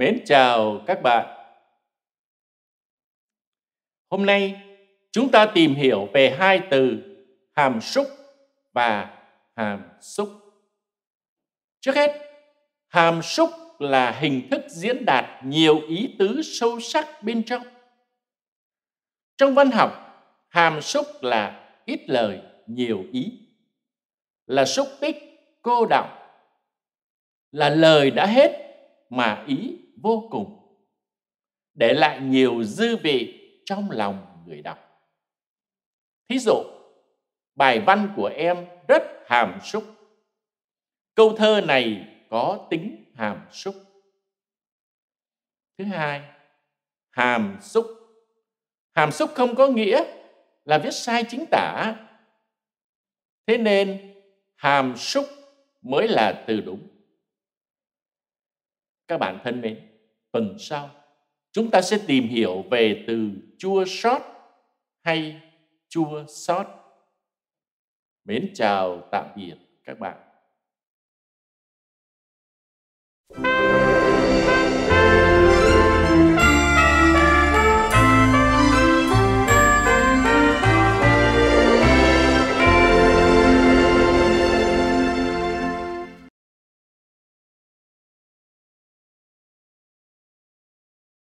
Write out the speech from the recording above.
Mến chào các bạn. Hôm nay chúng ta tìm hiểu về hai từ hàm xúc và hàm xúc. Trước hết, hàm xúc là hình thức diễn đạt nhiều ý tứ sâu sắc bên trong. Trong văn học, hàm xúc là ít lời, nhiều ý, là xúc tích cô đọng, là lời đã hết mà ý vô cùng để lại nhiều dư vị trong lòng người đọc. Thí dụ, bài văn của em rất hàm xúc. Câu thơ này có tính hàm xúc. Thứ hai, hàm xúc. Hàm xúc không có nghĩa là viết sai chính tả. Thế nên hàm xúc mới là từ đúng. Các bạn thân mến, tuần sau chúng ta sẽ tìm hiểu về từ chua sót hay chua sót mến chào tạm biệt các bạn